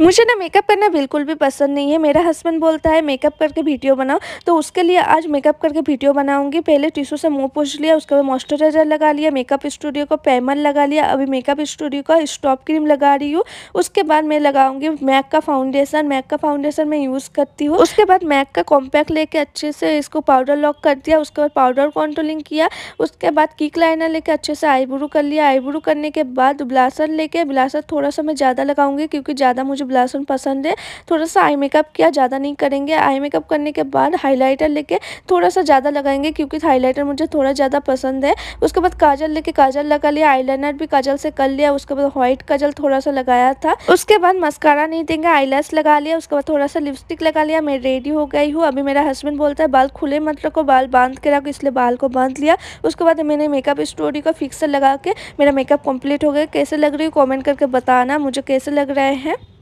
मुझे ना मेकअप करना बिल्कुल भी पसंद नहीं है मेरा हस्बैंड बोलता है मेकअप करके वीडियो बनाओ तो उसके लिए आज मेकअप करके वीडियो बनाऊंगी पहले टिशू से मुंह पूछ लिया उसके बाद मॉइस्चराइजर लगा लिया मेकअप स्टूडियो को पैमल लगा लिया अभी मेकअप स्टूडियो का स्टॉप क्रीम लगा रही हूँ उसके बाद मैं लगाऊंगी मैक का फाउंडेशन मैक का फाउंडेशन मैं यूज़ करती हूँ उसके बाद मैक का कॉम्पैक्ट लेके अच्छे से इसको पाउडर लॉक कर दिया उसके बाद पाउडर कॉन्ट्रोलिंग किया उसके बाद कीक लाइनर लेके अच्छे से आईब्रो कर लिया आईब्रो करने के बाद ब्लासर लेके ब्लासर थोड़ा सा मैं ज़्यादा लगाऊंगी क्योंकि ज़्यादा मुझे मुझे ब्लासन पसंद है थोड़ा सा आई मेकअप किया ज़्यादा नहीं करेंगे आई मेकअप करने के बाद हाईलाइटर लेके थोड़ा सा ज़्यादा लगाएंगे क्योंकि हाईलाइटर मुझे थोड़ा ज़्यादा पसंद है उसके बाद काजल लेके काजल लगा लिया आई भी काजल से कर लिया उसके बाद व्हाइट काजल थोड़ा सा लगाया था उसके बाद मस्कारा नहीं देंगे आई लगा लिया उसके बाद थोड़ा सा लिपस्टिक लगा लिया मैं रेडी हो गई हूँ अभी मेरा हस्बैंड बोलता है बाल खुले मत रखो बाल बांध के रखो इसलिए बाल को बांध लिया उसके बाद मैंने मेकअप स्टोरी का फिक्सर लगा के मेरा मेकअप कंप्लीट हो गया कैसे लग रही है कमेंट करके बताना मुझे कैसे लग रहे हैं